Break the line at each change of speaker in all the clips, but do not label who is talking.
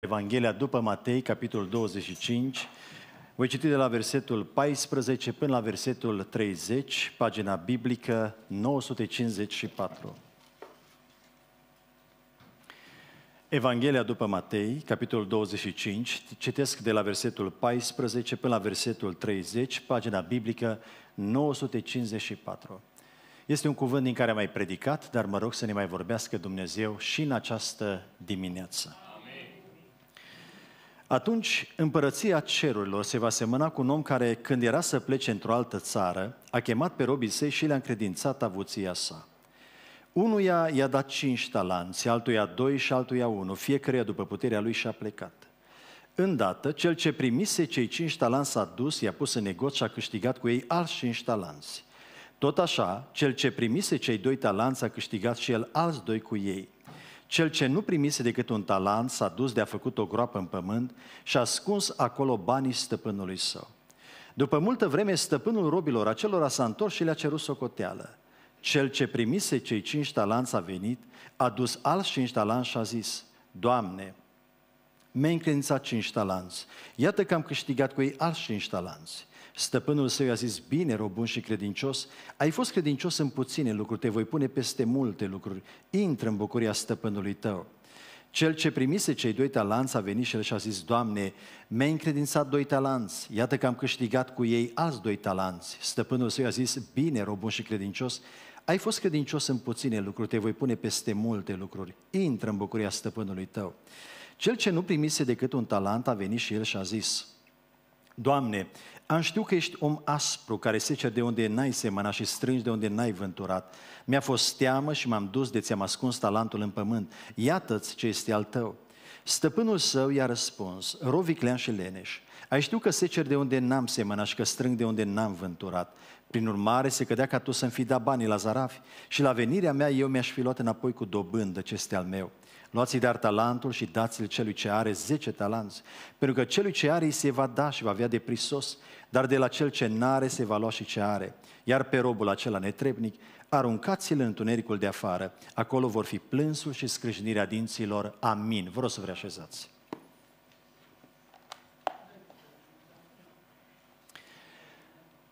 Evanghelia după Matei, capitolul 25. Voi citi de la versetul 14 până la versetul 30, pagina biblică 954. Evanghelia după Matei, capitolul 25, citesc de la versetul 14 până la versetul 30, pagina biblică 954. Este un cuvânt din care am mai predicat, dar mă rog să ne mai vorbească Dumnezeu și în această dimineață. Atunci împărăția cerurilor se va semăna cu un om care, când era să plece într-o altă țară, a chemat pe robii săi și le-a încredințat avuția sa. Unuia i-a dat cinci talanți, altuia doi și altuia unu, fiecare după puterea lui și-a plecat. Îndată, cel ce primise cei cinci talanți s-a dus, i-a pus în negoț și a câștigat cu ei alți cinci talanți. Tot așa, cel ce primise cei doi talanți a câștigat și el alți doi cu ei – cel ce nu primise decât un talent s-a dus de a făcut o groapă în pământ și a ascuns acolo banii stăpânului său. După multă vreme, stăpânul robilor acelora s-a întors și le-a cerut socoteală. Cel ce primise cei cinci talanți a venit, a dus alți cinci talanți și a zis, Doamne, mi-ai încredințat cinci talanți, iată că am câștigat cu ei alți cinci talanți. Stăpânul său i-a zis, bine, rob bun și credincios, ai fost credincios în puține lucruri, te voi pune peste multe lucruri. Intră în bucuria stăpânului tău. Cel ce primise cei doi talanți a venit și el și-a zis, Doamne, mi-ai încredințat doi talanți, iată că am câștigat cu ei azi doi talanți. Stăpânul său i-a zis, bine, rob bun și credincios, ai fost credincios în puține lucruri, te voi pune peste multe lucruri. Intră în bucuria stăpânului tău. Cel ce nu primise decât un talent a venit și el și a zis, Doamne, am știut că ești om aspru, care seceri de unde n-ai semănat și strângi de unde n-ai vânturat. Mi-a fost teamă și m-am dus de ți-am ascuns talentul în pământ. Iată-ți ce este al tău. Stăpânul său i-a răspuns, roviclean și leneș, ai știu că secer de unde n-am semănat și că strâng de unde n-am vânturat. Prin urmare, se cădea ca tu să-mi fi dat banii la zarafi și la venirea mea eu mi-aș fi luat înapoi cu dobândă ce este al meu. Luați-i dar talentul și dați-l celui ce are zece talanți, pentru că celui ce are îi se va da și va avea de prisos, dar de la cel ce n-are se va lua și ce are. Iar pe robul acela netrebnic, aruncați-l în întunericul de afară, acolo vor fi plânsul și scrâșnirea dinților. Amin. Vă rog să vă reașezați.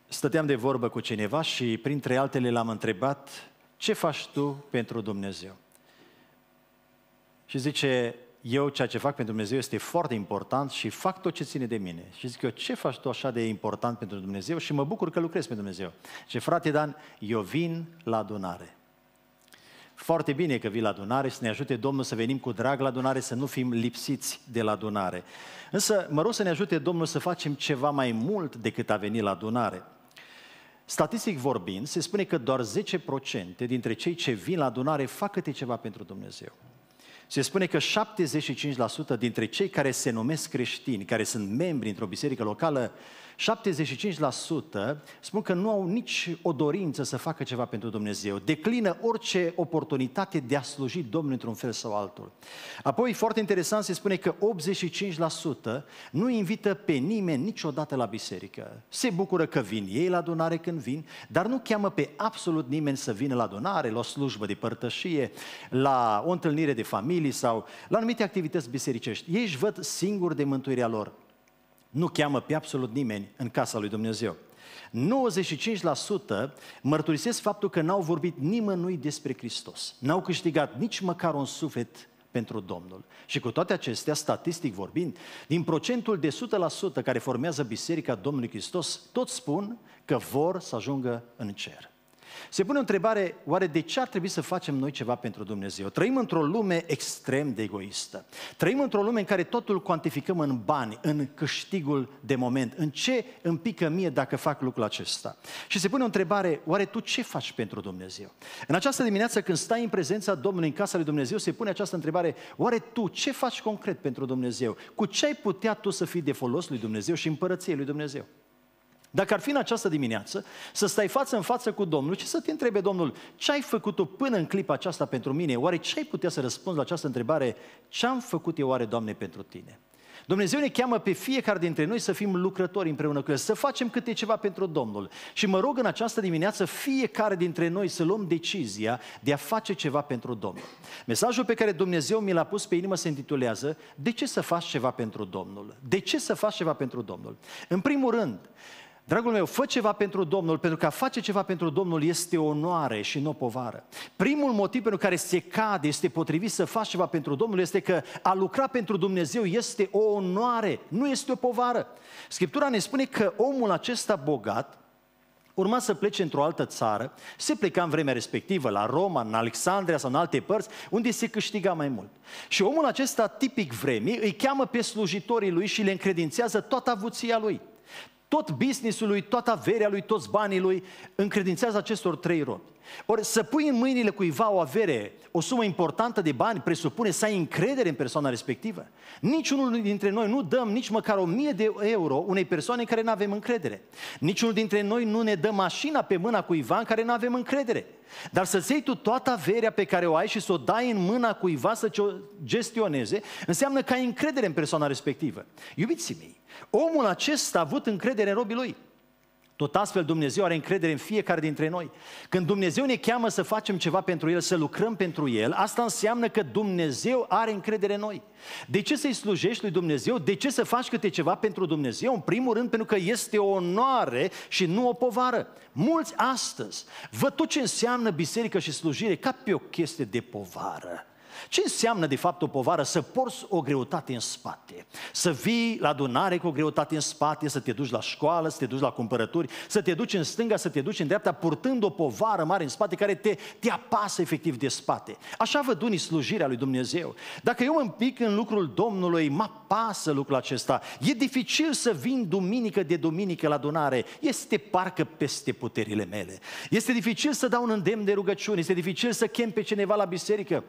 Stăteam de vorbă cu cineva și printre altele l-am întrebat ce faci tu pentru Dumnezeu? Și zice, eu ceea ce fac pentru Dumnezeu este foarte important și fac tot ce ține de mine. Și zic eu, ce faci tu așa de important pentru Dumnezeu? Și mă bucur că lucrez pentru Dumnezeu. Și frate Dan, eu vin la adunare. Foarte bine că vii la adunare, să ne ajute Domnul să venim cu drag la adunare, să nu fim lipsiți de la adunare. Însă mă rog să ne ajute Domnul să facem ceva mai mult decât a venit la adunare. Statistic vorbind, se spune că doar 10% dintre cei ce vin la adunare fac câte ceva pentru Dumnezeu se spune că 75% dintre cei care se numesc creștini, care sunt membri într-o biserică locală, 75% spun că nu au nici o dorință să facă ceva pentru Dumnezeu. Declină orice oportunitate de a sluji Domnul într-un fel sau altul. Apoi, foarte interesant, se spune că 85% nu invită pe nimeni niciodată la biserică. Se bucură că vin ei la adunare când vin, dar nu cheamă pe absolut nimeni să vină la adunare, la o slujbă de părtășie, la o întâlnire de familie sau la anumite activități bisericești. Ei își văd singur de mântuirea lor nu cheamă pe absolut nimeni în casa lui Dumnezeu. 95% mărturisesc faptul că n-au vorbit nimănui despre Hristos. N-au câștigat nici măcar un suflet pentru Domnul. Și cu toate acestea, statistic vorbind, din procentul de 100% care formează Biserica Domnului Hristos, toți spun că vor să ajungă în cer. Se pune o întrebare, oare de ce ar trebui să facem noi ceva pentru Dumnezeu? Trăim într-o lume extrem de egoistă. Trăim într-o lume în care totul cuantificăm în bani, în câștigul de moment. În ce îmi pică mie dacă fac lucrul acesta? Și se pune o întrebare, oare tu ce faci pentru Dumnezeu? În această dimineață când stai în prezența Domnului, în casa lui Dumnezeu, se pune această întrebare, oare tu ce faci concret pentru Dumnezeu? Cu ce ai putea tu să fii de folos lui Dumnezeu și împărăției lui Dumnezeu? Dacă ar fi în această dimineață să stai față în față cu Domnul și să te întrebe Domnul, ce ai făcut tu până în clipa aceasta pentru mine? Oare ce ai putea să răspunzi la această întrebare? Ce am făcut eu, oare, Doamne, pentru tine? Dumnezeu ne cheamă pe fiecare dintre noi să fim lucrători împreună cu El, să facem câte ceva pentru Domnul. Și mă rog în această dimineață fiecare dintre noi să luăm decizia de a face ceva pentru Domnul. Mesajul pe care Dumnezeu mi l-a pus pe inimă se intitulează De ce să faci ceva pentru Domnul? De ce să faci ceva pentru Domnul? În primul rând, Dragul meu, fă ceva pentru Domnul, pentru că a face ceva pentru Domnul este onoare și nu povară. Primul motiv pentru care se cade, este potrivit să faci ceva pentru Domnul, este că a lucra pentru Dumnezeu este o onoare, nu este o povară. Scriptura ne spune că omul acesta bogat, urma să plece într-o altă țară, se pleca în vremea respectivă, la Roma, în Alexandria sau în alte părți, unde se câștiga mai mult. Și omul acesta, tipic vremii, îi cheamă pe slujitorii lui și le încredințează toată avuția lui tot businessului, toată averea lui, toți banii lui, încredințează acestor trei robi. Ori să pui în mâinile cuiva o avere, o sumă importantă de bani, presupune să ai încredere în persoana respectivă. Niciunul dintre noi nu dăm nici măcar o mie de euro unei persoane în care nu avem încredere. Niciunul dintre noi nu ne dă mașina pe mâna cuiva în care nu avem încredere. Dar să-ți iei tu toată averea pe care o ai și să o dai în mâna cuiva să o gestioneze, înseamnă că ai încredere în persoana respectivă. Iubiții mei, omul acesta a avut încredere în robii lui. Tot astfel Dumnezeu are încredere în fiecare dintre noi. Când Dumnezeu ne cheamă să facem ceva pentru El, să lucrăm pentru El, asta înseamnă că Dumnezeu are încredere în noi. De ce să-i slujești lui Dumnezeu? De ce să faci câte ceva pentru Dumnezeu? În primul rând pentru că este o onoare și nu o povară. Mulți astăzi văd tot ce înseamnă biserică și slujire ca pe o chestie de povară. Ce înseamnă de fapt o povară? Să porți o greutate în spate. Să vii la adunare cu o greutate în spate, să te duci la școală, să te duci la cumpărături, să te duci în stânga, să te duci în dreapta, purtând o povară mare în spate care te, te apasă efectiv de spate. Așa văd unii slujirea lui Dumnezeu. Dacă eu mă împic în lucrul Domnului, mă apasă lucrul acesta. E dificil să vin duminică de duminică la adunare. Este parcă peste puterile mele. Este dificil să dau un îndemn de rugăciune, este dificil să chem pe cineva la biserică.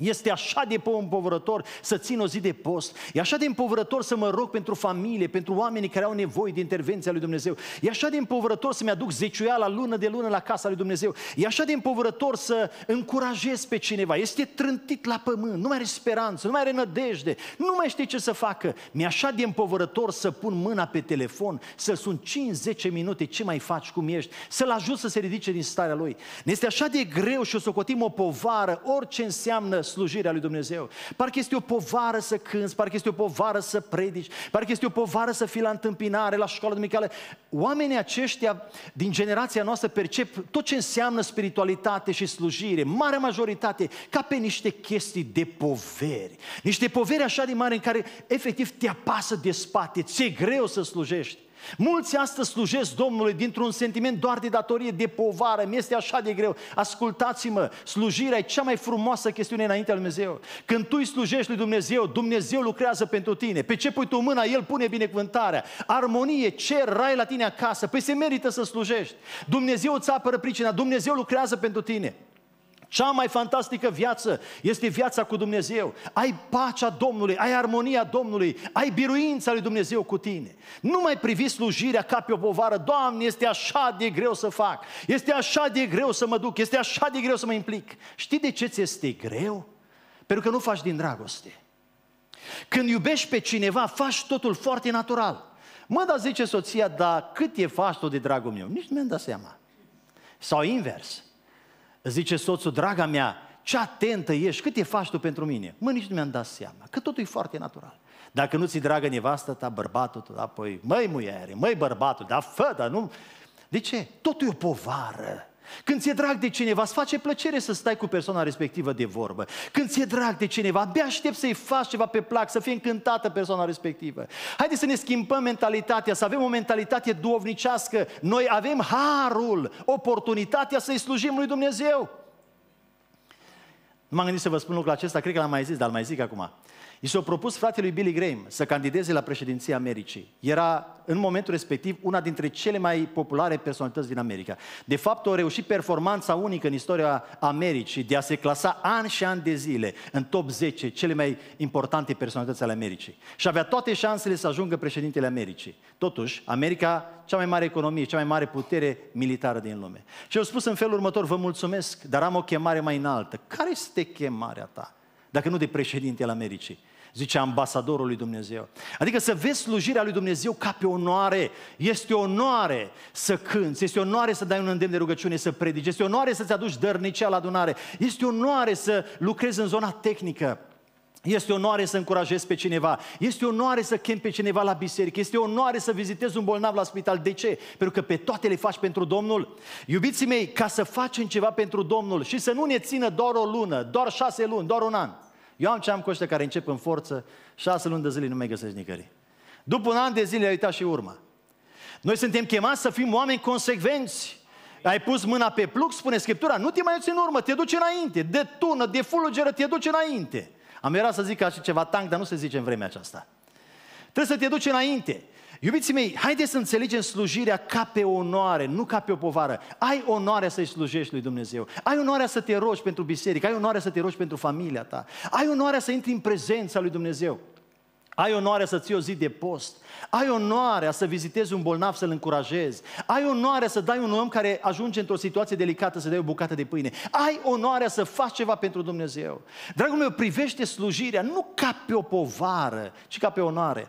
Este așa de împovărător să țin o zi de post. E așa de împovărător să mă rog pentru familie, pentru oamenii care au nevoie de intervenția lui Dumnezeu. E așa de împovărător să-mi aduc zeciuiala lună de lună la casa lui Dumnezeu. E așa de împovărător să încurajez pe cineva. Este trântit la pământ, nu mai are speranță, nu mai are nădejde, nu mai știe ce să facă. Mi-e așa de împovărător să pun mâna pe telefon, să-l sun 5-10 minute, ce mai faci, cum ești, să-l ajut să se ridice din starea lui. Ne este așa de greu și o să socotim o povară, orice înseamnă slujirea lui Dumnezeu. Parcă este o povară să cânți, parcă este o povară să predici, parcă este o povară să fii la întâmpinare, la școală duminicală. Oamenii aceștia din generația noastră percep tot ce înseamnă spiritualitate și slujire, marea majoritate, ca pe niște chestii de poveri. Niște poveri așa de mare în care efectiv te apasă de spate, ți-e greu să slujești. Mulți astăzi slujesc Domnului dintr-un sentiment doar de datorie, de povară, mi este așa de greu. Ascultați-mă, slujirea e cea mai frumoasă chestiune înaintea lui Dumnezeu. Când tu îi slujești lui Dumnezeu, Dumnezeu lucrează pentru tine. Pe ce pui tu mâna, El pune binecuvântarea. Armonie, cer, rai la tine acasă. Păi se merită să slujești. Dumnezeu îți apără pricina, Dumnezeu lucrează pentru tine. Cea mai fantastică viață este viața cu Dumnezeu. Ai pacea Domnului, ai armonia Domnului, ai biruința lui Dumnezeu cu tine. Nu mai privi slujirea ca pe o povară. Doamne, este așa de greu să fac, este așa de greu să mă duc, este așa de greu să mă implic. Știi de ce ți este greu? Pentru că nu faci din dragoste. Când iubești pe cineva, faci totul foarte natural. Mă, da zice soția, dar cât e faci tot de dragul meu? Nici nu mi-am dat seama. Sau invers. Zice soțul, draga mea, ce atentă ești, cât e faci tu pentru mine? Mă, nici nu mi-am dat seama, că totul e foarte natural. Dacă nu ți-i dragă nevastă ta, bărbatul tău, apoi, da, măi muiere, măi bărbatul, da fă, dar nu... De ce? Totul e o povară. Când ți-e drag de cineva, îți face plăcere să stai cu persoana respectivă de vorbă. Când ți-e drag de cineva, abia aștept să-i faci ceva pe plac, să fie încântată persoana respectivă. Haideți să ne schimbăm mentalitatea, să avem o mentalitate duovnicească. Noi avem harul, oportunitatea să-i slujim lui Dumnezeu. Nu m-am gândit să vă spun lucrul acesta, cred că l-am mai zis, dar îl mai zic acum. I s-a propus fratele lui Billy Graham să candideze la președinția Americii. Era, în momentul respectiv, una dintre cele mai populare personalități din America. De fapt, a reușit performanța unică în istoria Americii de a se clasa an și an de zile în top 10 cele mai importante personalități ale Americii. Și avea toate șansele să ajungă președintele Americii. Totuși, America, cea mai mare economie, cea mai mare putere militară din lume. Și au spus în felul următor, vă mulțumesc, dar am o chemare mai înaltă. Care este chemarea ta? Dacă nu de președinte al Americii zice ambasadorul lui Dumnezeu. Adică să vezi slujirea lui Dumnezeu ca pe onoare. Este onoare să cânți, este onoare să dai un îndemn de rugăciune, să predici, este onoare să-ți aduci dărnicia la adunare, este onoare să lucrezi în zona tehnică. Este onoare să încurajezi pe cineva, este onoare să chem pe cineva la biserică, este onoare să vizitezi un bolnav la spital. De ce? Pentru că pe toate le faci pentru Domnul. Iubiții mei, ca să facem ceva pentru Domnul și să nu ne țină doar o lună, doar șase luni, doar un an – eu am ce am cu ăștia care încep în forță, șase luni de zile nu mai găsesc nicăieri. După un an de zile ai uitat și urma. Noi suntem chemați să fim oameni consecvenți. Ai pus mâna pe plug, spune Scriptura, nu te mai uiți în urmă, te duci înainte. De tună, de fulgeră, te duci înainte. Am era să zic așa ceva tank, dar nu se zice în vremea aceasta. Trebuie să te duci înainte. Iubiții mei, haideți să înțelegem slujirea ca pe onoare, nu ca pe o povară. Ai onoarea să-i slujești lui Dumnezeu. Ai onoarea să te rogi pentru biserică, ai onoarea să te rogi pentru familia ta. Ai onoarea să intri în prezența lui Dumnezeu. Ai onoarea să ții o zi de post. Ai onoarea să vizitezi un bolnav, să-l încurajezi. Ai onoarea să dai un om care ajunge într-o situație delicată să dai o bucată de pâine. Ai onoarea să faci ceva pentru Dumnezeu. Dragul meu, privește slujirea nu ca pe o povară, ci ca pe onoare.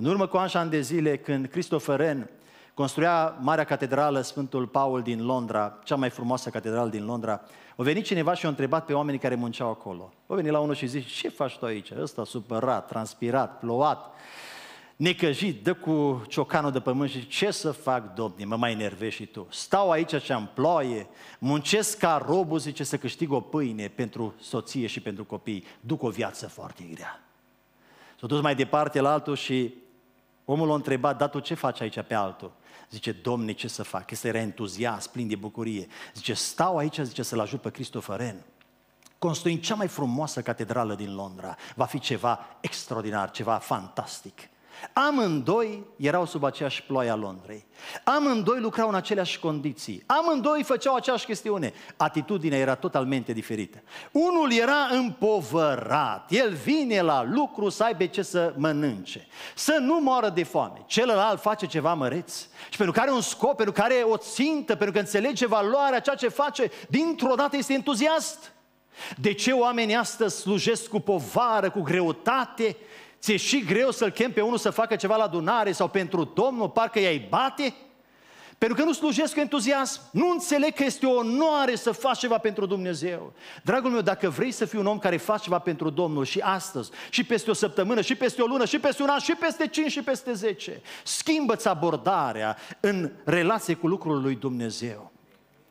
În urmă cu așa de zile, când Christopher Wren construia Marea Catedrală Sfântul Paul din Londra, cea mai frumoasă catedrală din Londra, O venit cineva și o întrebat pe oamenii care munceau acolo. O venit la unul și zice, ce faci tu aici? Ăsta supărat, transpirat, plouat, necăjit, dă cu ciocanul de pământ și ce să fac, domne, mă mai enervezi și tu. Stau aici ce am ploaie, muncesc ca robul, zice, să câștig o pâine pentru soție și pentru copii. Duc o viață foarte grea. S-a dus mai departe la altul și Omul a întrebat, dar tu ce faci aici pe altul? Zice, domne, ce să fac? Este era entuziasm, plin de bucurie. Zice, stau aici, zice, să-l ajut pe Christopher Ren. Construim cea mai frumoasă catedrală din Londra. Va fi ceva extraordinar, ceva fantastic. Amândoi erau sub aceeași ploaie a Londrei. Amândoi lucrau în aceleași condiții. Amândoi făceau aceeași chestiune. Atitudinea era totalmente diferită. Unul era împovărat. El vine la lucru să aibă ce să mănânce. Să nu moară de foame. Celălalt face ceva măreț. Și pentru că are un scop, pentru că are o țintă, pentru că înțelege valoarea ceea ce face, dintr-o dată este entuziast. De ce oamenii astăzi slujesc cu povară, cu greutate? Ți-e și greu să-l chem pe unul să facă ceva la adunare sau pentru Domnul, parcă i-ai bate? Pentru că nu slujesc cu entuziasm. Nu înțeleg că este o onoare să faci ceva pentru Dumnezeu. Dragul meu, dacă vrei să fii un om care faci ceva pentru Domnul și astăzi, și peste o săptămână, și peste o lună, și peste un an, și peste 5, și peste 10, schimbă-ți abordarea în relație cu lucrul lui Dumnezeu.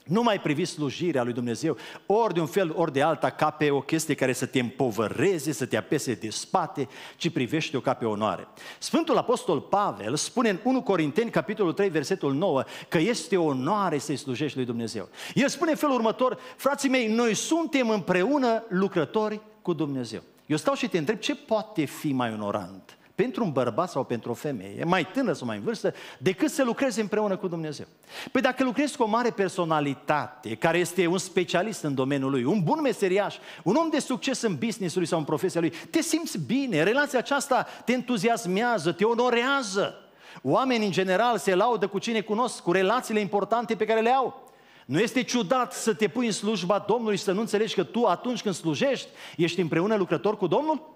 Nu mai privi slujirea lui Dumnezeu ori de un fel, ori de alta, ca pe o chestie care să te împovăreze, să te apese de spate, ci privește-o ca pe onoare. Sfântul Apostol Pavel spune în 1 Corinteni, capitolul 3, versetul 9, că este onoare să-i slujești lui Dumnezeu. El spune în felul următor, frații mei, noi suntem împreună lucrători cu Dumnezeu. Eu stau și te întreb ce poate fi mai onorant pentru un bărbat sau pentru o femeie, mai tânără sau mai în vârstă, decât să lucreze împreună cu Dumnezeu. Păi dacă lucrezi cu o mare personalitate, care este un specialist în domeniul lui, un bun meseriaș, un om de succes în business-ul sau în profesia lui, te simți bine, relația aceasta te entuziasmează, te onorează. Oamenii, în general, se laudă cu cine cunosc, cu relațiile importante pe care le au. Nu este ciudat să te pui în slujba Domnului și să nu înțelegi că tu, atunci când slujești, ești împreună lucrător cu Domnul?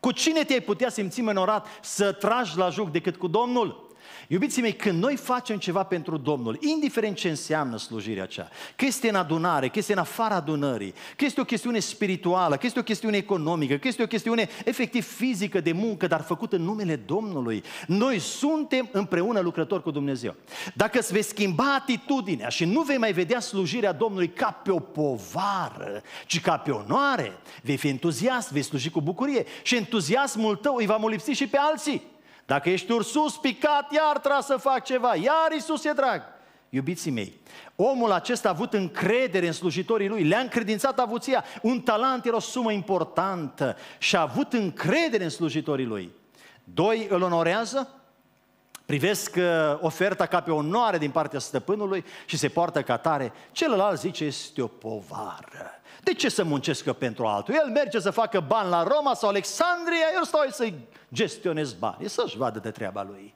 Cu cine te-ai putea simți menorat să tragi la joc decât cu Domnul? Iubiții mei, când noi facem ceva pentru Domnul, indiferent ce înseamnă slujirea aceea, că este în adunare, că este în afara adunării, că este o chestiune spirituală, că este o chestiune economică, că este o chestiune efectiv fizică de muncă, dar făcută în numele Domnului, noi suntem împreună lucrători cu Dumnezeu. Dacă îți vei schimba atitudinea și nu vei mai vedea slujirea Domnului ca pe o povară, ci ca pe onoare, vei fi entuziast, vei sluji cu bucurie și entuziasmul tău îi va molipsi și pe alții. Dacă ești ursus picat, iar trebuie să fac ceva, iar Iisus e drag. Iubiții mei, omul acesta a avut încredere în slujitorii lui, le-a încredințat avuția. Un talent era o sumă importantă și a avut încredere în slujitorii lui. Doi, îl onorează, privesc uh, oferta ca pe onoare din partea stăpânului și se poartă ca tare. Celălalt zice, este o povară. De ce să muncesc eu pentru altul? El merge să facă bani la Roma sau Alexandria, eu stau să-i gestionez bani, să-și vadă de treaba lui.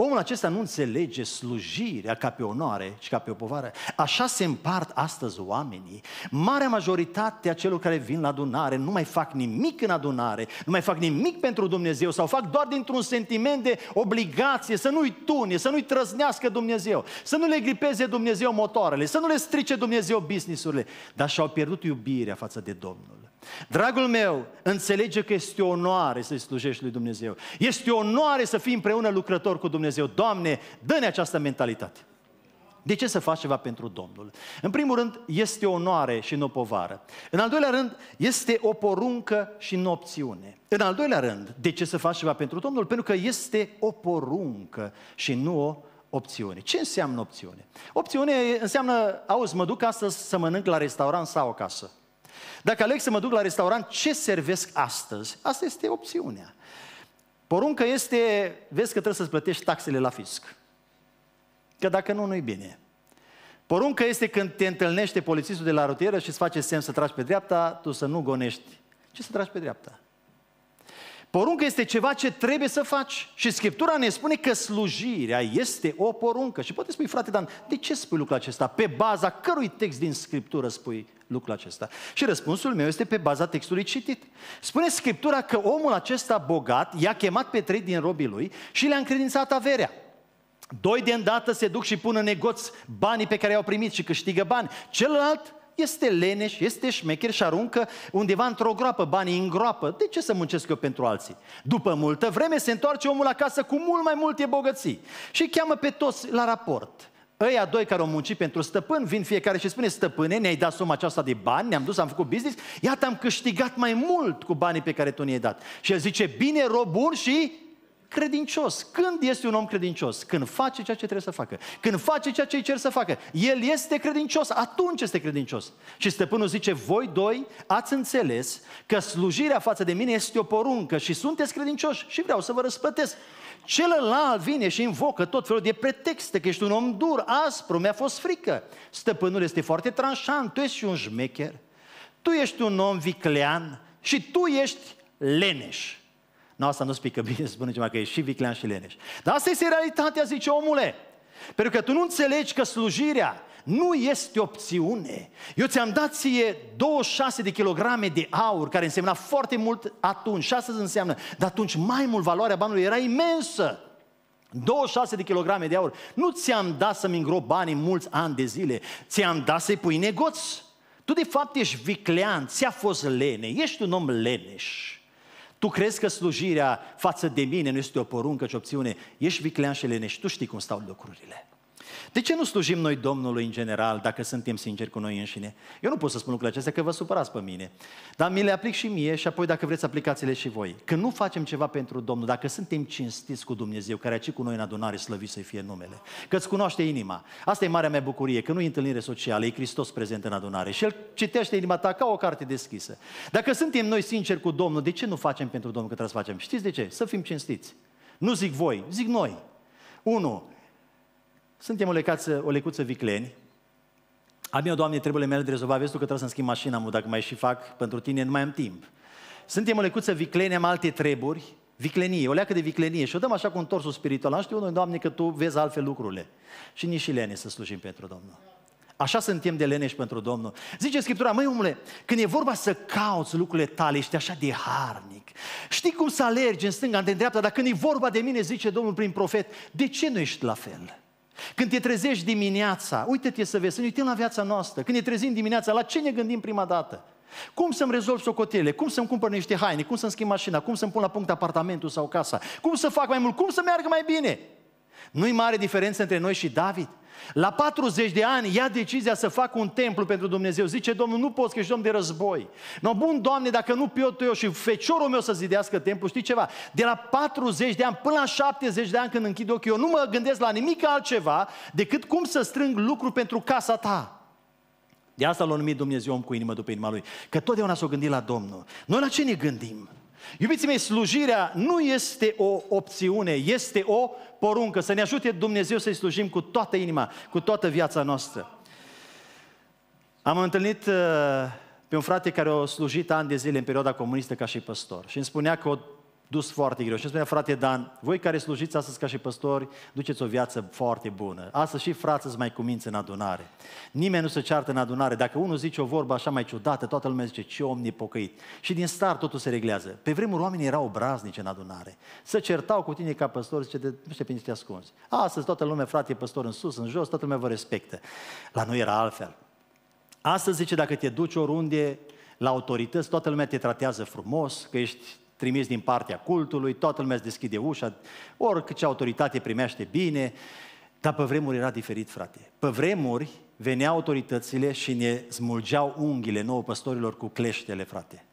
Omul acesta nu înțelege slujirea ca pe onoare, ci ca pe o povară. Așa se împart astăzi oamenii. Marea majoritate a celor care vin la adunare nu mai fac nimic în adunare, nu mai fac nimic pentru Dumnezeu sau fac doar dintr-un sentiment de obligație să nu-i tune, să nu-i trăznească Dumnezeu, să nu le gripeze Dumnezeu motoarele, să nu le strice Dumnezeu businessurile, dar și-au pierdut iubirea față de Domnul. Dragul meu, înțelege că este o onoare să-i slujești lui Dumnezeu. Este o onoare să fii împreună lucrător cu Dumnezeu. Doamne, dă-ne această mentalitate. De ce să faci ceva pentru Domnul? În primul rând, este o onoare și nu povară. În al doilea rând, este o poruncă și nu opțiune. În al doilea rând, de ce să faci ceva pentru Domnul? Pentru că este o poruncă și nu o opțiune. Ce înseamnă opțiune? Opțiune înseamnă, auzi, mă duc astăzi să mănânc la restaurant sau acasă. Dacă aleg să mă duc la restaurant, ce servesc astăzi? Asta este opțiunea. Porunca este, vezi că trebuie să-ți plătești taxele la fisc. Că dacă nu, nu-i bine. Porunca este când te întâlnește polițistul de la rutieră și îți face semn să tragi pe dreapta, tu să nu gonești. Ce să tragi pe dreapta? Poruncă este ceva ce trebuie să faci. Și Scriptura ne spune că slujirea este o poruncă. Și poate spui, frate Dan, de ce spui lucrul acesta? Pe baza cărui text din Scriptură spui lucrul acesta? Și răspunsul meu este pe baza textului citit. Spune Scriptura că omul acesta bogat i-a chemat pe trei din robii lui și le-a încredințat averea. Doi de îndată se duc și pun în negoț banii pe care i-au primit și câștigă bani. Celălalt este leneș, este șmecher și aruncă undeva într-o groapă, banii în groapă. De ce să muncesc eu pentru alții? După multă vreme se întoarce omul acasă cu mult mai multe bogății și cheamă pe toți la raport. Ăia doi care au muncit pentru stăpân, vin fiecare și spune, stăpâne, ne-ai dat suma aceasta de bani, ne-am dus, am făcut business, iată, am câștigat mai mult cu banii pe care tu ne-ai dat. Și el zice, bine, rob bun și credincios. Când este un om credincios? Când face ceea ce trebuie să facă. Când face ceea ce îi cer să facă. El este credincios, atunci este credincios. Și stăpânul zice, voi doi ați înțeles că slujirea față de mine este o poruncă și sunteți credincioși și vreau să vă răspătesc. Celălalt vine și invocă tot felul de pretexte, că ești un om dur, aspru, mi-a fost frică. Stăpânul este foarte tranșant, tu ești un șmecher, tu ești un om viclean și tu ești leneș. Nu, asta nu spică bine, spune ceva că e și viclean și leneș. Dar asta este realitatea, zice omule. Pentru că tu nu înțelegi că slujirea nu este opțiune. Eu ți-am dat ție 26 de kilograme de aur, care însemna foarte mult atunci, și astăzi înseamnă, dar atunci mai mult valoarea banului era imensă. 26 de kilograme de aur. Nu ți-am dat să-mi îngrop banii mulți ani de zile, ți-am dat să-i pui negoți. Tu de fapt ești viclean, ți-a fost lene, ești un om leneș. Tu crezi că slujirea față de mine nu este o poruncă, ci o opțiune. Ești viclean și leneș, tu știi cum stau lucrurile. De ce nu slujim noi Domnului în general, dacă suntem sinceri cu noi înșine? Eu nu pot să spun lucrurile acestea, că vă supărați pe mine. Dar mi le aplic și mie și apoi dacă vreți aplicați-le și voi. Când nu facem ceva pentru Domnul, dacă suntem cinstiți cu Dumnezeu, care aici cu noi în adunare, slăvi să-i fie numele. că îți cunoaște inima. Asta e marea mea bucurie, că nu e întâlnire socială, e Hristos prezent în adunare. Și El citește inima ta ca o carte deschisă. Dacă suntem noi sinceri cu Domnul, de ce nu facem pentru Domnul că trebuie să facem? Știți de ce? Să fim cinstiți. Nu zic voi, zic noi. Unu, suntem o, lecață, o lecuță vicleni. Am eu, Doamne, trebuie mele de rezolvat. Vezi tu că trebuie să-mi schimb mașina, mă, dacă mai și fac pentru tine, nu mai am timp. Suntem o lecuță vicleni, am alte treburi, viclenie, o leacă de viclenie și o dăm așa cu întorsul spiritual. Nu știu noi, Doamne, că Tu vezi altfel lucrurile. Și nici și lene să slujim pentru Domnul. Așa suntem de leneși pentru Domnul. Zice Scriptura, măi omule, când e vorba să cauți lucrurile tale, ești așa de harnic. Știi cum să alergi în stânga, în dreapta, dar când e vorba de mine, zice Domnul prin profet, de ce nu ești la fel? Când te trezești dimineața, uite-te să vezi, să ne uităm la viața noastră. Când ne trezim dimineața, la ce ne gândim prima dată? Cum să-mi rezolv socotele? Cum să-mi cumpăr niște haine? Cum să-mi schimb mașina? Cum să-mi pun la punct apartamentul sau casa? Cum să fac mai mult? Cum să meargă mai bine? Nu-i mare diferență între noi și David? La 40 de ani ia decizia să facă un templu pentru Dumnezeu. Zice, Domnul, nu poți că ești domn de război. No, bun, Doamne, dacă nu piot eu și feciorul meu să zidească templu, știi ceva? De la 40 de ani până la 70 de ani când închid ochii, eu nu mă gândesc la nimic altceva decât cum să strâng lucru pentru casa ta. De asta l-a numit Dumnezeu om cu inimă după inima lui. Că totdeauna s-o gândit la Domnul. Noi la ce ne gândim? Iubiți mei, slujirea nu este o opțiune, este o poruncă. Să ne ajute Dumnezeu să-i slujim cu toată inima, cu toată viața noastră. Am întâlnit uh, pe un frate care a slujit ani de zile în perioada comunistă ca și păstor și îmi spunea că dus foarte greu. Și spunea, frate Dan, voi care slujiți astăzi ca și păstori, duceți o viață foarte bună. Astăzi și frații mai cuminți în adunare. Nimeni nu se ceartă în adunare. Dacă unul zice o vorbă așa mai ciudată, toată lumea zice, ce om nepocăit. Și din start totul se reglează. Pe vremuri oamenii erau obraznici în adunare. Se certau cu tine ca păstor, zice, de, nu știu pe te ascunzi. Astăzi toată lumea, frate, păstor în sus, în jos, toată lumea vă respectă. La noi era altfel. Astăzi zice, dacă te duci oriunde, la autorități, toată lumea te tratează frumos, că ești trimis din partea cultului, toată lumea îți deschide ușa, oricâce autoritate primește bine, dar pe vremuri era diferit, frate. Pe vremuri veneau autoritățile și ne smulgeau unghiile nouă păstorilor cu cleștele, frate.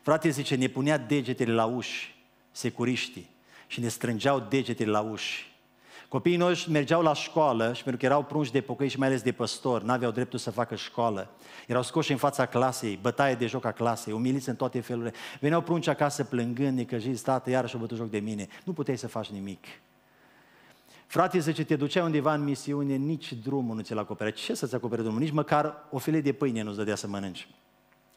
Frate zice, ne punea degetele la uși, securiștii, și ne strângeau degetele la uși. Copiii noștri mergeau la școală și pentru că erau prunși de pocăi și mai ales de păstori, n-aveau dreptul să facă școală. Erau scoși în fața clasei, bătaie de joc a clasei, umiliți în toate felurile. Veneau prunci acasă plângând, necăjiți, tată, iarăși o bătut joc de mine. Nu puteai să faci nimic. Frate, zice, te duceai undeva în misiune, nici drumul nu ți-l acoperă. Ce să-ți acopere drumul? Nici măcar o felie de pâine nu-ți dădea să mănânci.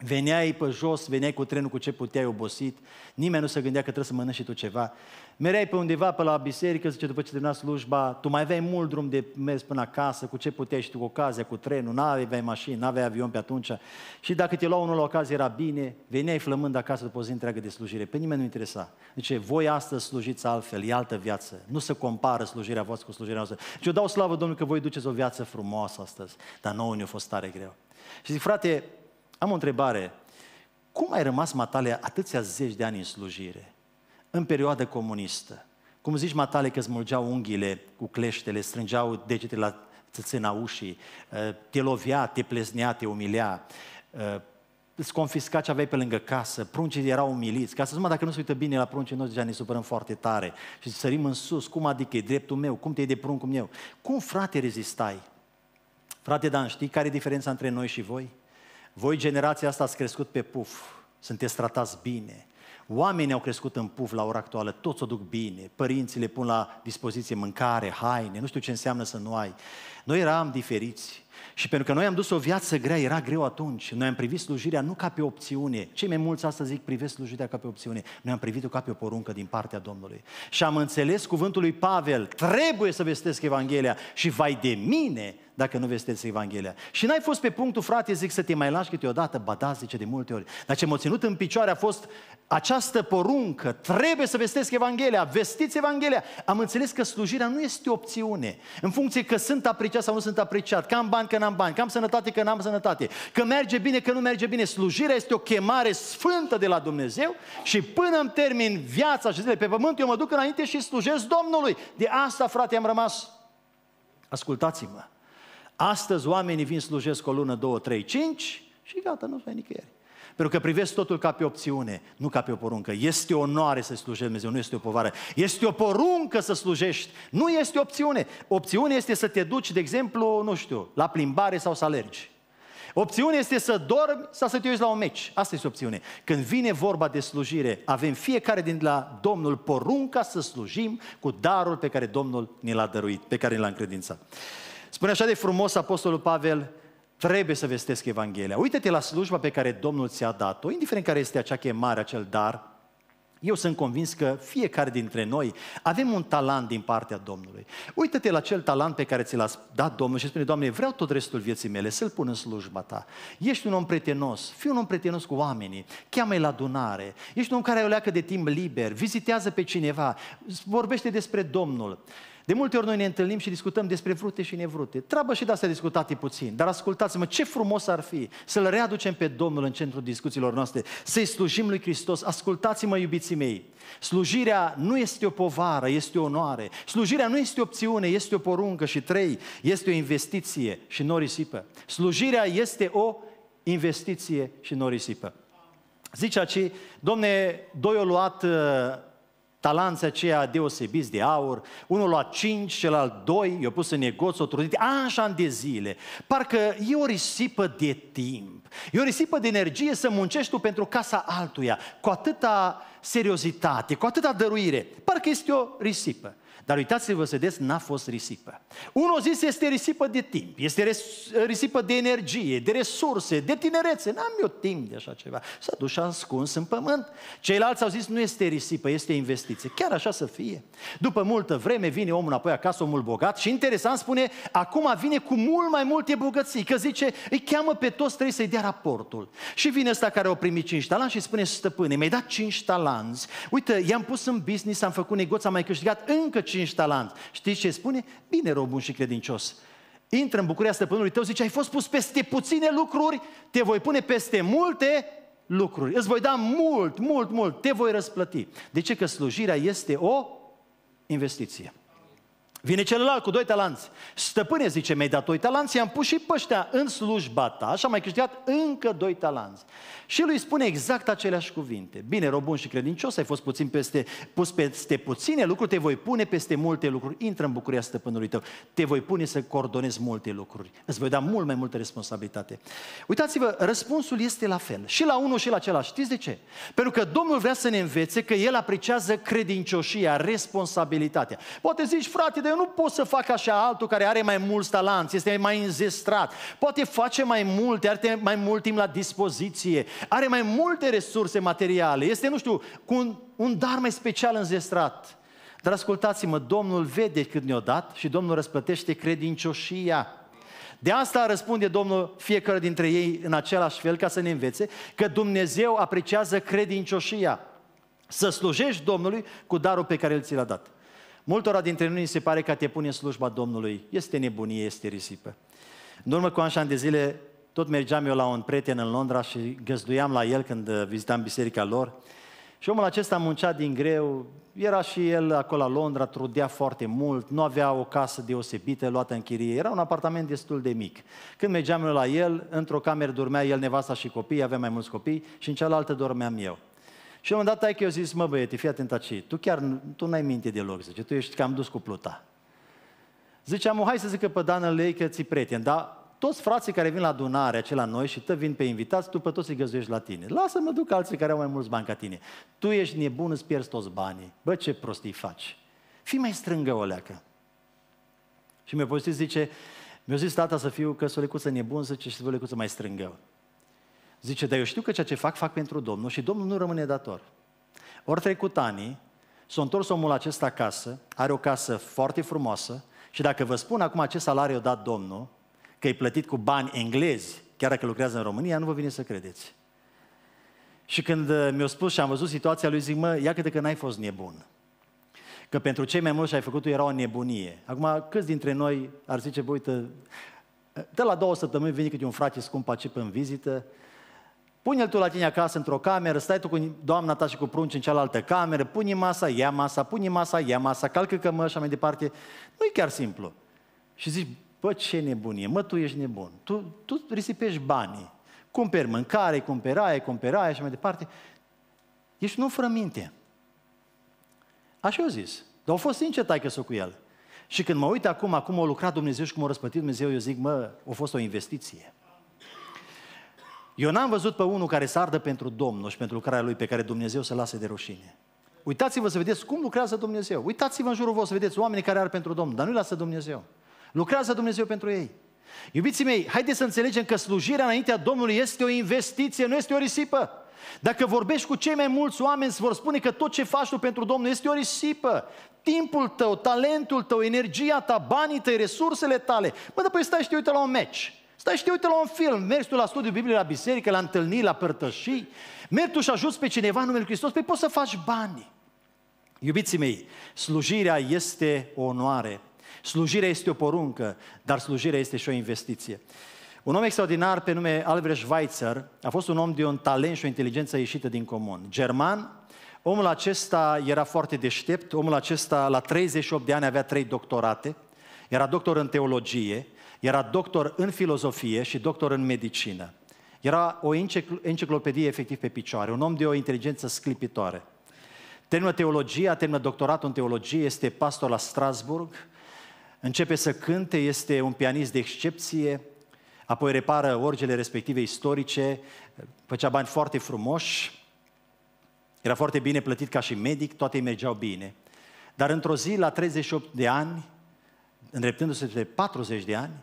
Veneai pe jos, veneai cu trenul cu ce puteai obosit, nimeni nu se gândea că trebuie să mănânci și tu ceva. Mereai pe undeva pe la biserică, zice, după ce termina slujba, tu mai aveai mult drum de mers până acasă, cu ce puteai și tu, cu ocazia, cu trenul, nu aveai mașini, nu aveai avion pe atunci. Și dacă te luau unul la ocazie era bine, veneai flămând acasă după o zi întreagă de slujire. Pe nimeni nu interesa. Zice, voi astăzi slujiți altfel, e altă viață. Nu se compară slujirea voastră cu slujirea noastră. Deci eu dau slavă Domnului că voi duceți o viață frumoasă astăzi, dar nouă ne-a fost tare greu. Și zic, frate, am o întrebare. Cum ai rămas, Matale, atâția zeci de ani în slujire, în perioadă comunistă? Cum zici, Matale, că smulgeau unghiile cu cleștele, strângeau degetele la țâțâna ușii, eh, te lovea, te pleznea, te umilea, eh, îți confisca ce aveai pe lângă casă, pruncii erau umiliți, ca să numai dacă nu se uită bine la pruncii noștri, deja ne supărăm foarte tare și sărim în sus, cum adică e dreptul meu, cum te iei de prunc cum eu. Cum, frate, rezistai? Frate Dan, știi care e diferența între noi și voi? Voi, generația asta, ați crescut pe puf, sunteți tratați bine. Oamenii au crescut în puf la ora actuală, toți o duc bine, părinții le pun la dispoziție mâncare, haine, nu știu ce înseamnă să nu ai. Noi eram diferiți, și pentru că noi am dus o viață grea, era greu atunci. Noi am privit slujirea nu ca pe opțiune. Cei mai mulți astăzi zic privesc slujirea ca pe opțiune. Noi am privit-o ca pe o poruncă din partea Domnului. Și am înțeles cuvântul lui Pavel. Trebuie să vestesc Evanghelia și vai de mine dacă nu vestesc Evanghelia. Și n-ai fost pe punctul, frate, zic, să te mai lași câteodată, ba da, zice de multe ori. Dar ce m-a ținut în picioare a fost această poruncă, trebuie să vestesc Evanghelia, vestiți Evanghelia. Am înțeles că slujirea nu este opțiune, în funcție că sunt apreciat sau nu sunt apreciat, că am bani, că n-am bani, că am sănătate, că n-am sănătate, că merge bine, că nu merge bine. Slujirea este o chemare sfântă de la Dumnezeu și până îmi termin viața și zile pe pământ, eu mă duc înainte și slujesc Domnului. De asta, frate, am rămas. Ascultați-mă. Astăzi oamenii vin slujesc o lună, două, trei, cinci și gata, nu mai nicăieri. Pentru că privesc totul ca pe opțiune, nu ca pe o poruncă. Este o onoare să slujești Dumnezeu, nu este o povară. Este o poruncă să slujești, nu este opțiune. Opțiune este să te duci, de exemplu, nu știu, la plimbare sau să alergi. Opțiune este să dormi sau să te uiți la un meci. Asta este opțiune. Când vine vorba de slujire, avem fiecare din la Domnul porunca să slujim cu darul pe care Domnul ne l-a dăruit, pe care ne l-a încredințat. Spune așa de frumos Apostolul Pavel, Trebuie să vestesc Evanghelia. Uită-te la slujba pe care Domnul ți-a dat-o, indiferent care este acea chemare, acel dar, eu sunt convins că fiecare dintre noi avem un talent din partea Domnului. Uită-te la acel talent pe care ți l-a dat Domnul și spune, Doamne, vreau tot restul vieții mele să-l pun în slujba ta. Ești un om prietenos, fii un om prietenos cu oamenii, cheamă-i la adunare, ești un om care o leacă de timp liber, vizitează pe cineva, vorbește despre Domnul. De multe ori noi ne întâlnim și discutăm despre vrute și nevrute. Treabă și de asta e puțin. Dar ascultați-mă, ce frumos ar fi să-L readucem pe Domnul în centrul discuțiilor noastre, să-i slujim lui Hristos. Ascultați-mă, iubiții mei, slujirea nu este o povară, este o onoare. Slujirea nu este o opțiune, este o poruncă și trei, este o investiție și nu o risipă. Slujirea este o investiție și nu o risipă. Zice aici, domne, doi au luat uh, talanții aceia deosebiți de aur, unul la cinci, celălalt doi, i-a pus în negoț, o trudit așa de zile. Parcă e o risipă de timp, e o risipă de energie să muncești tu pentru casa altuia, cu atâta seriozitate, cu atâta dăruire. Parcă este o risipă. Dar uitați-vă să vedeți, n-a fost risipă. Unul zis este risipă de timp, este risipă de energie, de resurse, de tinerețe. N-am eu timp de așa ceva. S-a dus și ascuns în pământ. Ceilalți au zis, nu este risipă, este investiție. Chiar așa să fie. După multă vreme vine omul înapoi acasă, omul bogat și interesant spune, acum vine cu mult mai multe bogății, că zice, îi cheamă pe toți, trei să-i dea raportul. Și vine ăsta care a primit 5 talanți și spune, stăpâne, mi-ai dat 5 talanți. Uite, i-am pus în business, am făcut negoț, am mai câștigat încă 5 5 talanți. Știți ce spune? Bine, rău bun și credincios. Intră în bucuria stăpânului tău, zice, ai fost pus peste puține lucruri, te voi pune peste multe lucruri. Îți voi da mult, mult, mult, te voi răsplăti. De ce? Că slujirea este o investiție. Vine celălalt cu doi talanți. Stăpâne, zice, mi-ai dat doi talanți, i-am pus și pe ăștia în slujba ta și am mai câștigat încă doi talanți. Și lui spune exact aceleași cuvinte. Bine, robun și credincios, ai fost puțin peste, pus peste puține lucruri, te voi pune peste multe lucruri. Intră în bucuria stăpânului tău. Te voi pune să coordonezi multe lucruri. Îți voi da mult mai multă responsabilitate. Uitați-vă, răspunsul este la fel. Și la unul și la celălalt. Știți de ce? Pentru că Domnul vrea să ne învețe că El apreciază credincioșia, responsabilitatea. Poate zici, frate, de eu nu pot să fac așa altul care are mai mulți talanți, este mai înzestrat, poate face mai multe, are mai mult timp la dispoziție, are mai multe resurse materiale, este, nu știu, cu un, un dar mai special înzestrat. Dar ascultați-mă, Domnul vede cât ne-o dat și Domnul răsplătește credincioșia. De asta răspunde Domnul fiecare dintre ei în același fel ca să ne învețe că Dumnezeu apreciază credincioșia. Să slujești Domnului cu darul pe care El ți l-a dat. Multora dintre noi se pare că te pune în slujba Domnului. Este nebunie, este risipă. În urmă cu așa de zile, tot mergeam eu la un prieten în Londra și găzduiam la el când uh, vizitam biserica lor. Și omul acesta muncea din greu, era și el acolo la Londra, trudea foarte mult, nu avea o casă deosebită luată în chirie, era un apartament destul de mic. Când mergeam eu la el, într-o cameră dormea el nevasta și copii, avea mai mulți copii, și în cealaltă dormeam eu. Și la un moment dat ai că eu zis, mă băiete, fii atent aici, tu chiar, tu n-ai minte deloc, zice, tu ești cam dus cu pluta. Ziceam, hai să zică pe Dană lei că ți prieten, dar toți frații care vin la adunare acela noi și te vin pe invitați, tu pe toți îi găzduiești la tine. Lasă-mă duc alții care au mai mulți bani ca tine. Tu ești nebun, îți pierzi toți banii. Bă, ce prostii faci. Fii mai strângă o leacă. Și mi-a zice, mi-a zis tata să fiu căsălicuță nebun, zice, și să fiu lecuță mai strângă. Zice, dar eu știu că ceea ce fac, fac pentru Domnul și Domnul nu rămâne dator. Ori trecut anii, s-a întors omul acesta acasă, are o casă foarte frumoasă și dacă vă spun acum ce salariu a dat Domnul, că e plătit cu bani englezi, chiar dacă lucrează în România, nu vă vine să credeți. Și când uh, mi-a spus și am văzut situația lui, zic, mă, ia câte că n-ai fost nebun. Că pentru cei mai mulți ce ai făcut era o nebunie. Acum, câți dintre noi ar zice, bă, uite, uh, de la două săptămâni vine câte un frate scump pe în vizită Pune-l tu la tine acasă într-o cameră, stai tu cu doamna ta și cu prunci în cealaltă cameră, pune masa, ia masa, pune masa, ia masa, calcă cămășa mai departe. Nu e chiar simplu. Și zici, bă, ce nebunie, mă, tu ești nebun. Tu, tu risipești banii. Cumperi mâncare, cumperi aia, cumperi aia și mai departe. Ești nu fără minte. Așa eu zis. Dar au fost sincer taică cu el. Și când mă uit acum, acum a lucrat Dumnezeu și cum a răspătit Dumnezeu, eu zic, mă, a fost o investiție. Eu n-am văzut pe unul care să ardă pentru Domnul și pentru lucrarea lui pe care Dumnezeu să lasă de rușine. Uitați-vă să vedeți cum lucrează Dumnezeu. Uitați-vă în jurul vostru să vedeți oamenii care ar pentru Domnul, dar nu-i lasă Dumnezeu. Lucrează Dumnezeu pentru ei. Iubiții mei, haideți să înțelegem că slujirea înaintea Domnului este o investiție, nu este o risipă. Dacă vorbești cu cei mai mulți oameni, îți vor spune că tot ce faci tu pentru Domnul este o risipă. Timpul tău, talentul tău, energia ta, banii tăi, resursele tale. Mă, dar păi stai și te uite la un meci. Stai și te uite la un film, mergi tu la studiu Biblie, la biserică, la întâlniri, la părtășii, mergi tu și ajuți pe cineva în numele Lui Hristos, păi poți să faci bani. Iubiții mei, slujirea este o onoare, slujirea este o poruncă, dar slujirea este și o investiție. Un om extraordinar pe nume Albrecht Schweitzer a fost un om de un talent și o inteligență ieșită din comun. German, omul acesta era foarte deștept, omul acesta la 38 de ani avea trei doctorate, era doctor în teologie, era doctor în filozofie și doctor în medicină. Era o enciclopedie efectiv pe picioare, un om de o inteligență sclipitoare. Termină teologia, termină doctoratul în teologie, este pastor la Strasburg, începe să cânte, este un pianist de excepție, apoi repară orgele respective istorice, făcea bani foarte frumoși, era foarte bine plătit ca și medic, toate mergeau bine. Dar într-o zi, la 38 de ani, îndreptându-se de 40 de ani,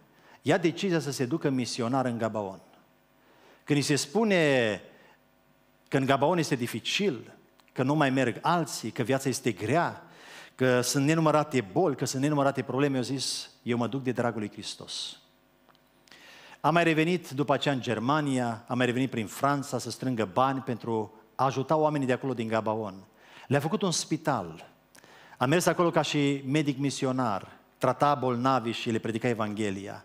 ia decizia să se ducă misionar în Gabaon. Când îi se spune că în Gabaon este dificil, că nu mai merg alții, că viața este grea, că sunt nenumărate boli, că sunt nenumărate probleme, eu zis, eu mă duc de dragul lui Hristos. Am mai revenit după aceea în Germania, am mai revenit prin Franța să strângă bani pentru a ajuta oamenii de acolo din Gabaon. Le-a făcut un spital. Am mers acolo ca și medic misionar trata bolnavi și le predica Evanghelia.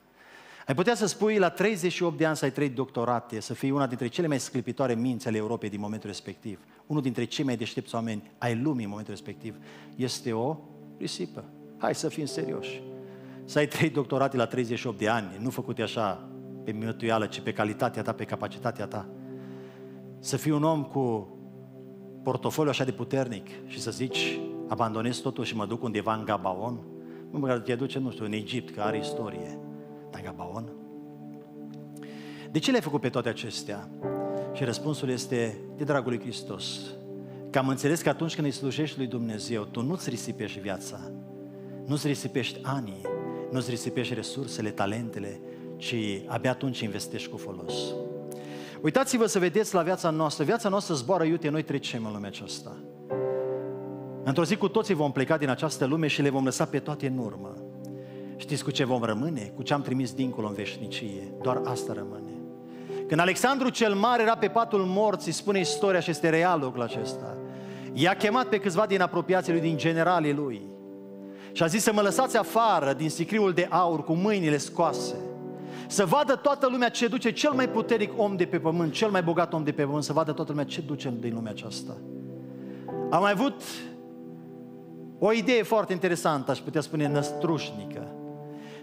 Ai putea să spui la 38 de ani să ai trei doctorate, să fii una dintre cele mai sclipitoare minți ale Europei din momentul respectiv, unul dintre cei mai deștepți oameni ai lumii în momentul respectiv, este o risipă. Hai să fim serioși. Să ai trei doctorate la 38 de ani, nu făcute așa pe minutuială, ci pe calitatea ta, pe capacitatea ta. Să fii un om cu portofoliu așa de puternic și să zici, abandonez totul și mă duc undeva în Gabaon, nu mă te duce, nu știu, în Egipt, că are istorie. Dar Gabaon? De ce le-ai făcut pe toate acestea? Și răspunsul este de dragul lui Hristos. Că am înțeles că atunci când îi slujești lui Dumnezeu, tu nu-ți risipești viața, nu-ți risipești anii, nu-ți risipești resursele, talentele, ci abia atunci investești cu folos. Uitați-vă să vedeți la viața noastră. Viața noastră zboară iute, noi trecem în lumea aceasta. Într-o zi cu toții vom pleca din această lume și le vom lăsa pe toate în urmă. Știți cu ce vom rămâne? Cu ce am trimis dincolo în veșnicie. Doar asta rămâne. Când Alexandru cel Mare era pe patul morții, spune istoria și este real lucrul acesta, i-a chemat pe câțiva din apropiații lui, din generalii lui și a zis să mă lăsați afară din sicriul de aur cu mâinile scoase, să vadă toată lumea ce duce cel mai puternic om de pe pământ, cel mai bogat om de pe pământ, să vadă toată lumea ce duce din lumea aceasta. Am mai avut o idee foarte interesantă, aș putea spune năstrușnică.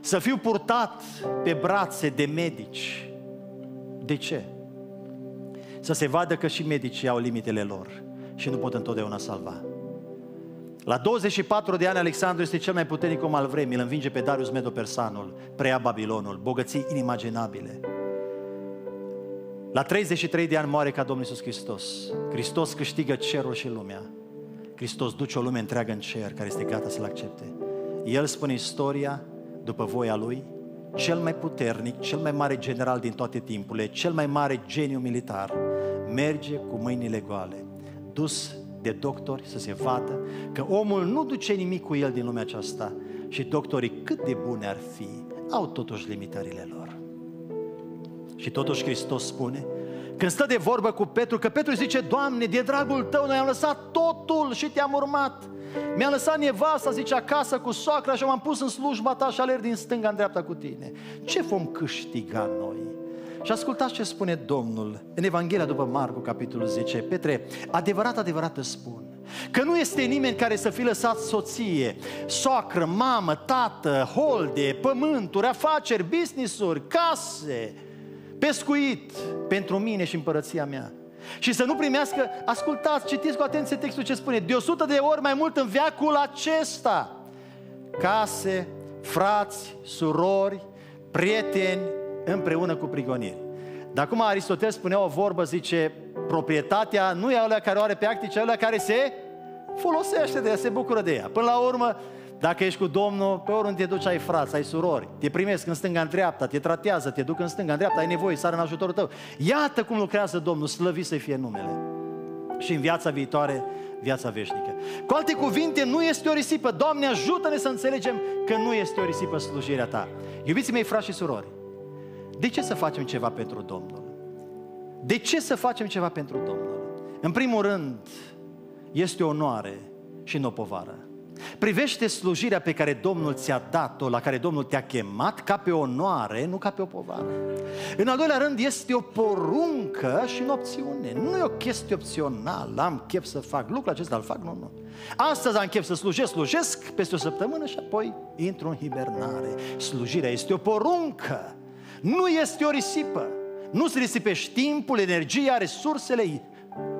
Să fiu purtat pe brațe de medici. De ce? Să se vadă că și medicii au limitele lor și nu pot întotdeauna salva. La 24 de ani, Alexandru este cel mai puternic om al vremii. Îl învinge pe Darius Medo-Persanul, Babilonul, bogății inimaginabile. La 33 de ani moare ca Domnul Iisus Hristos. Hristos câștigă cerul și lumea. Hristos duce o lume întreagă în cer care este gata să-L accepte. El spune istoria după voia Lui, cel mai puternic, cel mai mare general din toate timpurile, cel mai mare geniu militar, merge cu mâinile goale, dus de doctori să se vadă că omul nu duce nimic cu el din lumea aceasta și doctorii cât de bune ar fi, au totuși limitările lor. Și totuși Hristos spune, când stă de vorbă cu Petru, că Petru zice, Doamne, de dragul Tău, noi am lăsat totul și Te-am urmat. Mi-a lăsat nevasta, zice, acasă cu soacra și m-am pus în slujba Ta și alerg din stânga în dreapta cu Tine. Ce vom câștiga noi? Și ascultați ce spune Domnul în Evanghelia după Marcu, capitolul 10. Petre, adevărat, adevărat îți spun, Că nu este nimeni care să fi lăsat soție, soacră, mamă, tată, holde, pământuri, afaceri, business-uri, case, pescuit pentru mine și împărăția mea. Și să nu primească, ascultați, citiți cu atenție textul ce spune, de 100 de ori mai mult în viacul acesta, case, frați, surori, prieteni, împreună cu prigoniri. Dar acum Aristotel spunea o vorbă, zice, proprietatea nu e alea care o are pe acte, ci alea care se folosește de ea, se bucură de ea. Până la urmă, dacă ești cu Domnul, pe oriunde te duci, ai frați, ai surori, te primesc în stânga, în dreapta, te tratează, te duc în stânga, în dreapta, ai nevoie, sară în ajutorul tău. Iată cum lucrează Domnul, slăvi să fie numele. Și în viața viitoare, viața veșnică. Cu alte cuvinte, nu este o risipă. Doamne, ajută-ne să înțelegem că nu este o risipă slujirea ta. Iubiți mei, frați și surori, de ce să facem ceva pentru Domnul? De ce să facem ceva pentru Domnul? În primul rând, este o onoare și nu o povară. Privește slujirea pe care Domnul ți-a dat-o, la care Domnul te-a chemat, ca pe onoare, nu ca pe o povară. În al doilea rând, este o poruncă și o opțiune. Nu e o chestie opțională, am chef să fac lucrul acesta, îl fac, nu, nu. Astăzi am chef să slujesc, slujesc, peste o săptămână și apoi intru în hibernare. Slujirea este o poruncă, nu este o risipă. Nu-ți risipești timpul, energia, resursele,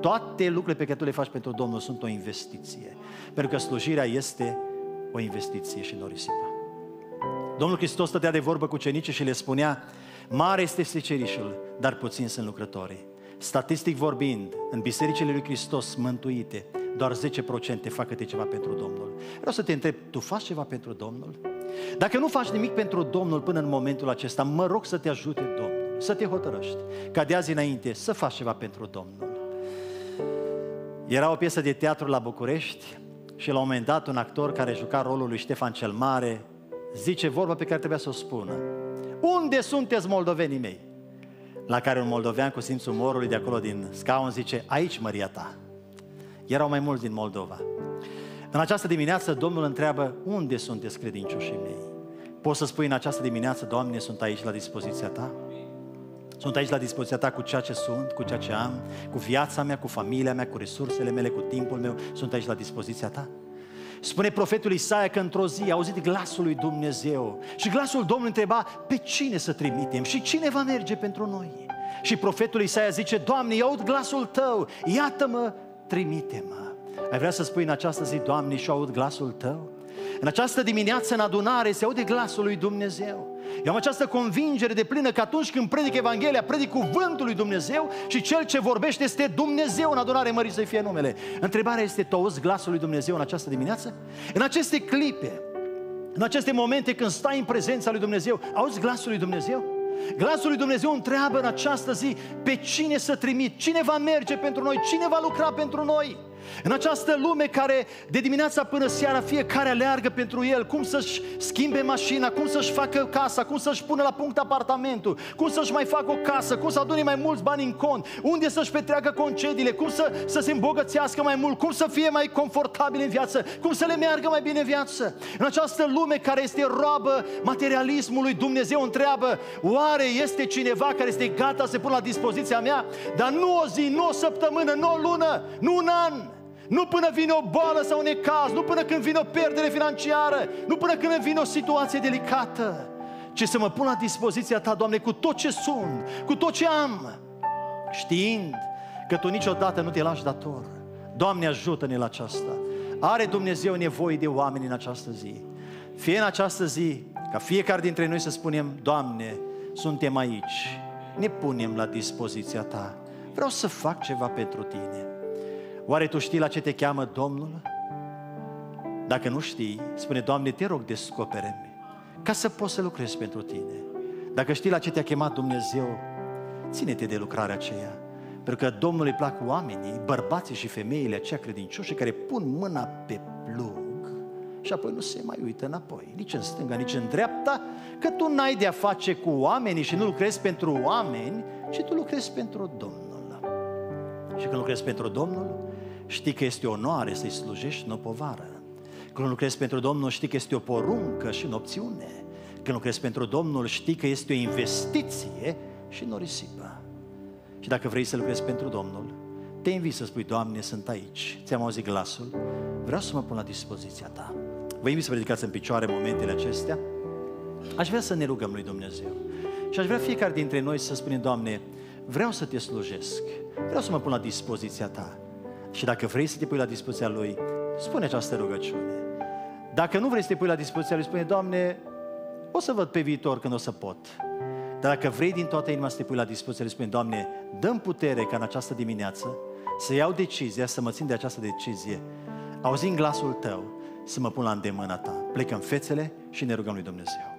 toate lucrurile pe care tu le faci pentru Domnul sunt o investiție. Pentru că slujirea este o investiție și nu risipă. Domnul Hristos stătea de vorbă cu cenicii și le spunea, mare este secerișul, dar puțin sunt lucrătorii. Statistic vorbind, în bisericile lui Hristos mântuite, doar 10% fac câte ceva pentru Domnul. Vreau să te întreb, tu faci ceva pentru Domnul? Dacă nu faci nimic pentru Domnul până în momentul acesta, mă rog să te ajute Domnul, să te hotărăști, ca de azi înainte să faci ceva pentru Domnul. Era o piesă de teatru la București și la un moment dat un actor care juca rolul lui Ștefan cel Mare zice vorba pe care trebuia să o spună. Unde sunteți moldovenii mei? La care un moldovean cu simțul umorului de acolo din scaun zice, aici măria ta. Erau mai mulți din Moldova. În această dimineață Domnul întreabă, unde sunteți credincioșii mei? Poți să spui în această dimineață, Doamne, sunt aici la dispoziția ta? Sunt aici la dispoziția ta cu ceea ce sunt, cu ceea ce am, cu viața mea, cu familia mea, cu resursele mele, cu timpul meu. Sunt aici la dispoziția ta. Spune profetul Isaia că într-o zi a auzit glasul lui Dumnezeu și glasul Domnului întreba pe cine să trimitem și cine va merge pentru noi. Și profetul Isaia zice, Doamne, iau aud glasul Tău, iată-mă, trimite-mă. Ai vrea să spui în această zi, Doamne, și aud glasul Tău? În această dimineață, în adunare, se aude glasul lui Dumnezeu. Eu am această convingere de plină că atunci când predic Evanghelia, predic cuvântul lui Dumnezeu și cel ce vorbește este Dumnezeu în adunare mării să fie numele. Întrebarea este, tu auzi glasul lui Dumnezeu în această dimineață? În aceste clipe, în aceste momente când stai în prezența lui Dumnezeu, auzi glasul lui Dumnezeu? Glasul lui Dumnezeu întreabă în această zi pe cine să trimit, cine va merge pentru noi, cine va lucra pentru noi. În această lume care de dimineața până seara fiecare aleargă pentru el, cum să-și schimbe mașina, cum să-și facă casa, cum să-și pună la punct apartamentul, cum să-și mai facă o casă, cum să adune mai mulți bani în cont, unde să-și petreacă concediile, cum să, să se îmbogățească mai mult, cum să fie mai confortabil în viață, cum să le meargă mai bine în viață. În această lume care este roabă materialismului, Dumnezeu întreabă, oare este cineva care este gata să se pună la dispoziția mea, dar nu o zi, nu o săptămână, nu o lună, nu un an, nu până vine o boală sau un ecaz, nu până când vine o pierdere financiară, nu până când vine o situație delicată, ci să mă pun la dispoziția Ta, Doamne, cu tot ce sunt, cu tot ce am, știind că Tu niciodată nu te lași dator. Doamne, ajută-ne la aceasta. Are Dumnezeu nevoie de oameni în această zi. Fie în această zi, ca fiecare dintre noi să spunem, Doamne, suntem aici, ne punem la dispoziția Ta. Vreau să fac ceva pentru Tine. Oare tu știi la ce te cheamă Domnul? Dacă nu știi, spune, Doamne, te rog, descopere-mi, ca să poți să lucrezi pentru tine. Dacă știi la ce te-a chemat Dumnezeu, ține-te de lucrarea aceea. Pentru că Domnul îi plac oamenii, bărbații și femeile aceia credincioși care pun mâna pe plug și apoi nu se mai uită înapoi, nici în stânga, nici în dreapta, că tu n-ai de-a face cu oamenii și nu lucrezi pentru oameni, ci tu lucrezi pentru Domnul. Și când lucrezi pentru Domnul, știi că este onoare să-i slujești, în o povară. Când lucrezi pentru Domnul, știi că este o poruncă și în opțiune. Când lucrezi pentru Domnul, știi că este o investiție și nu risipă. Și dacă vrei să lucrezi pentru Domnul, te invit să spui, Doamne, sunt aici, ți-am auzit glasul, vreau să mă pun la dispoziția Ta. Vă invit să vă ridicați în picioare momentele acestea. Aș vrea să ne rugăm lui Dumnezeu. Și aș vrea fiecare dintre noi să spunem, Doamne, vreau să te slujesc, vreau să mă pun la dispoziția Ta. Și dacă vrei să te pui la dispoziția Lui, spune această rugăciune. Dacă nu vrei să te pui la dispoziția Lui, spune, Doamne, o să văd pe viitor când o să pot. Dar dacă vrei din toată inima să te pui la lui, spune, Doamne, dăm putere ca în această dimineață să iau decizia, să mă țin de această decizie, auzind glasul Tău, să mă pun la îndemâna Ta. Plecăm fețele și ne rugăm lui Dumnezeu.